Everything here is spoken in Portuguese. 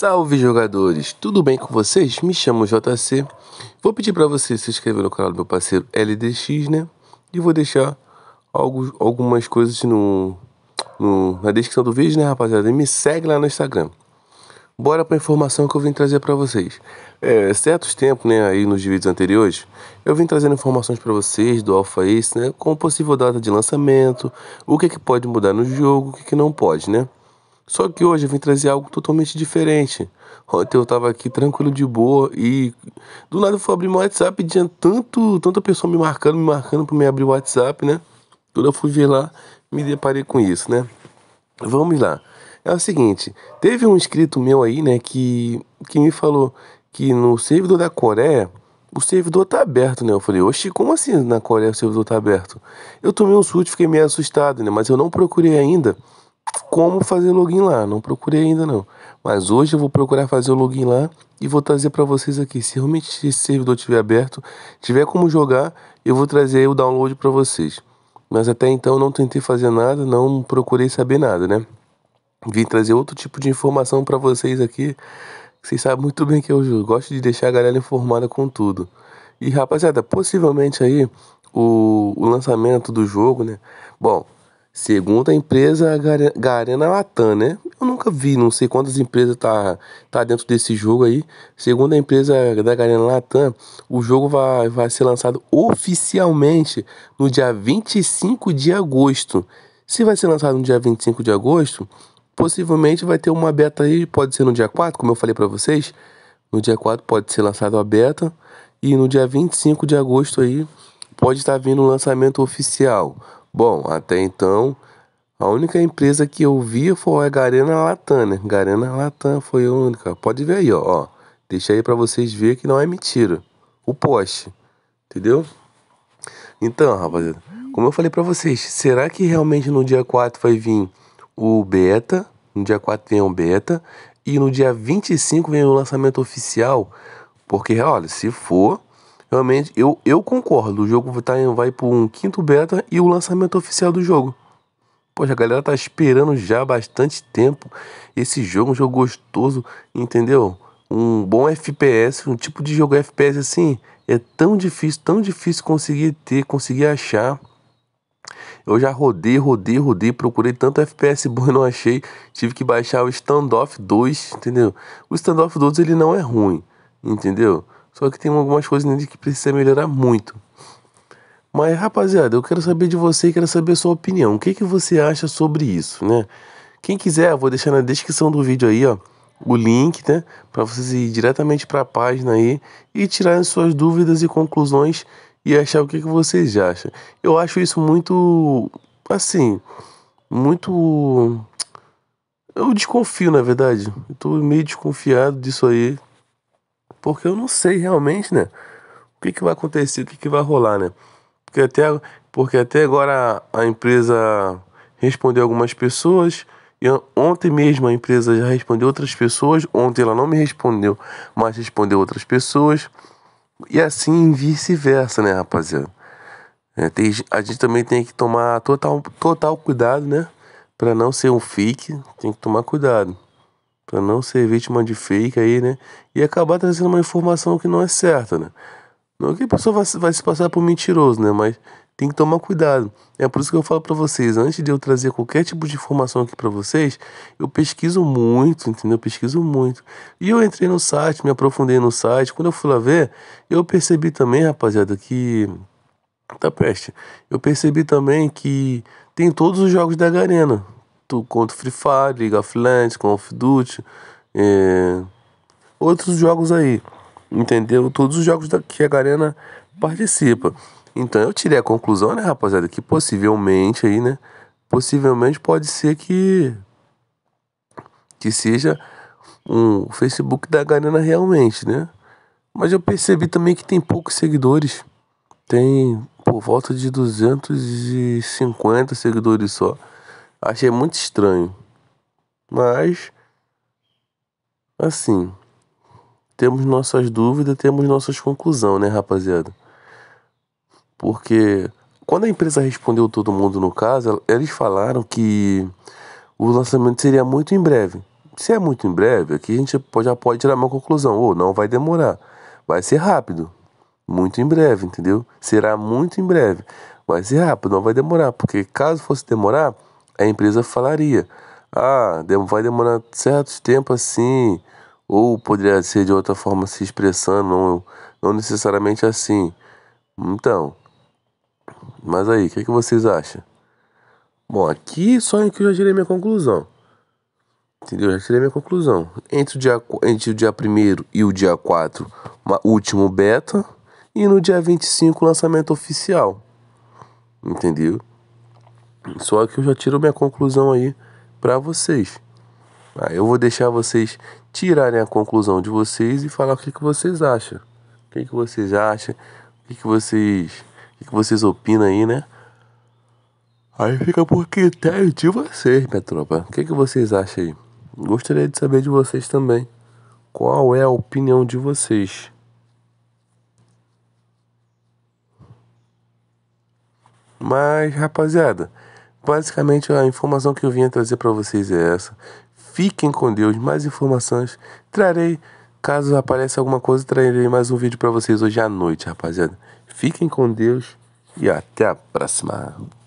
Salve jogadores, tudo bem com vocês? Me chamo JC. Vou pedir para você se inscrever no canal do meu parceiro LDX, né? E vou deixar alguns, algumas coisas no, no, na descrição do vídeo, né, rapaziada? E me segue lá no Instagram. Bora para a informação que eu vim trazer para vocês. É, certos tempos, né, aí nos vídeos anteriores, eu vim trazendo informações para vocês do Alpha Ace, né, com possível data de lançamento, o que, que pode mudar no jogo, o que, que não pode, né? Só que hoje eu vim trazer algo totalmente diferente. Ontem eu tava aqui tranquilo de boa e do nada eu fui abrir meu WhatsApp e tinha tanto, tanta pessoa me marcando, me marcando para me abrir o WhatsApp, né? Quando eu fui ver lá, me deparei com isso, né? Vamos lá. É o seguinte, teve um inscrito meu aí, né, que, que me falou que no servidor da Coreia o servidor tá aberto, né? Eu falei, oxe, como assim na Coreia o servidor tá aberto? Eu tomei um susto, fiquei meio assustado, né? Mas eu não procurei ainda como fazer login lá, não procurei ainda não. Mas hoje eu vou procurar fazer o login lá e vou trazer para vocês aqui. Se realmente esse servidor estiver aberto, tiver como jogar, eu vou trazer o download para vocês. Mas até então não tentei fazer nada, não procurei saber nada, né? Vim trazer outro tipo de informação para vocês aqui. Vocês sabem muito bem que eu gosto de deixar a galera informada com tudo. E rapaziada, possivelmente aí o, o lançamento do jogo, né? Bom, Segundo a empresa Garena Latam, né? Eu nunca vi, não sei quantas empresas tá, tá dentro desse jogo aí. Segundo a empresa da Garena Latam, o jogo vai, vai ser lançado oficialmente no dia 25 de agosto. Se vai ser lançado no dia 25 de agosto, possivelmente vai ter uma beta aí, pode ser no dia 4, como eu falei para vocês. No dia 4 pode ser lançado a beta e no dia 25 de agosto aí pode estar tá vindo o lançamento oficial. Bom, até então, a única empresa que eu vi foi a Garena Latam, né? Garena Latam foi a única. Pode ver aí, ó. ó. Deixa aí para vocês ver que não é mentira. O poste, entendeu? Então, rapaziada, como eu falei para vocês, será que realmente no dia 4 vai vir o beta? No dia 4 vem o beta e no dia 25 vem o lançamento oficial? Porque, olha, se for, Realmente, eu, eu concordo. O jogo tá, vai para um quinto beta e o lançamento oficial do jogo. Poxa, a galera tá esperando já há bastante tempo esse jogo, é um jogo gostoso, entendeu? Um bom FPS, um tipo de jogo FPS assim, é tão difícil, tão difícil conseguir ter, conseguir achar. Eu já rodei, rodei, rodei, procurei tanto FPS bom e não achei. Tive que baixar o Standoff 2, entendeu? O Standoff 2 ele não é ruim, entendeu? Só que tem algumas coisas nele que precisa melhorar muito. Mas, rapaziada, eu quero saber de você e quero saber a sua opinião. O que, que você acha sobre isso, né? Quem quiser, vou deixar na descrição do vídeo aí, ó, o link, né, para vocês ir diretamente para a página aí e tirar suas dúvidas e conclusões e achar o que, que vocês acham. Eu acho isso muito, assim, muito... Eu desconfio, na verdade. Eu tô meio desconfiado disso aí, porque eu não sei realmente, né? O que, que vai acontecer, o que, que vai rolar, né? Porque até, porque até agora a, a empresa respondeu algumas pessoas. E ontem mesmo a empresa já respondeu outras pessoas. Ontem ela não me respondeu, mas respondeu outras pessoas. E assim vice-versa, né, rapaziada? É, tem, a gente também tem que tomar total, total cuidado, né? Para não ser um fake, tem que tomar cuidado para não ser vítima de fake aí, né? E acabar trazendo uma informação que não é certa, né? Não que a pessoa vai, vai se passar por mentiroso, né? Mas tem que tomar cuidado. É por isso que eu falo para vocês, antes de eu trazer qualquer tipo de informação aqui para vocês, eu pesquiso muito, entendeu? Eu pesquiso muito. E eu entrei no site, me aprofundei no site. Quando eu fui lá ver, eu percebi também, rapaziada, que tá peste. Eu percebi também que tem todos os jogos da Garena, tu contra Free Fire, League of Legends, Call of Duty, é, outros jogos aí, entendeu? Todos os jogos da, que a Garena participa. Então eu tirei a conclusão, né, rapaziada, que possivelmente aí, né, possivelmente pode ser que que seja um Facebook da Garena realmente, né? Mas eu percebi também que tem poucos seguidores. Tem por volta de 250 seguidores só. Achei muito estranho. Mas, assim, temos nossas dúvidas, temos nossas conclusões, né, rapaziada? Porque quando a empresa respondeu todo mundo no caso, eles falaram que o lançamento seria muito em breve. Se é muito em breve, aqui a gente já pode tirar uma conclusão. Ou não vai demorar. Vai ser rápido. Muito em breve, entendeu? Será muito em breve. Vai ser rápido, não vai demorar. Porque caso fosse demorar, a empresa falaria: ah, vai demorar certo tempo assim, ou poderia ser de outra forma se expressando, não, não necessariamente assim. Então, mas aí, o que, é que vocês acham? Bom, aqui só em que eu já tirei minha conclusão. Entendeu? Já tirei minha conclusão. Entre o dia, entre o dia 1 e o dia 4, uma, último beta. E no dia 25, lançamento oficial. Entendeu? Só que eu já tiro minha conclusão aí para vocês. Aí ah, eu vou deixar vocês tirarem a conclusão de vocês e falar o que, que vocês acham. O que, que vocês acham? O que, que vocês. O que, que vocês opinam aí, né? Aí fica por critério de vocês, minha tropa. O que, que vocês acham aí? Gostaria de saber de vocês também. Qual é a opinião de vocês? Mas, rapaziada, Basicamente, a informação que eu vinha trazer para vocês é essa. Fiquem com Deus. Mais informações trarei. Caso apareça alguma coisa, trarei mais um vídeo para vocês hoje à noite, rapaziada. Fiquem com Deus e até a próxima.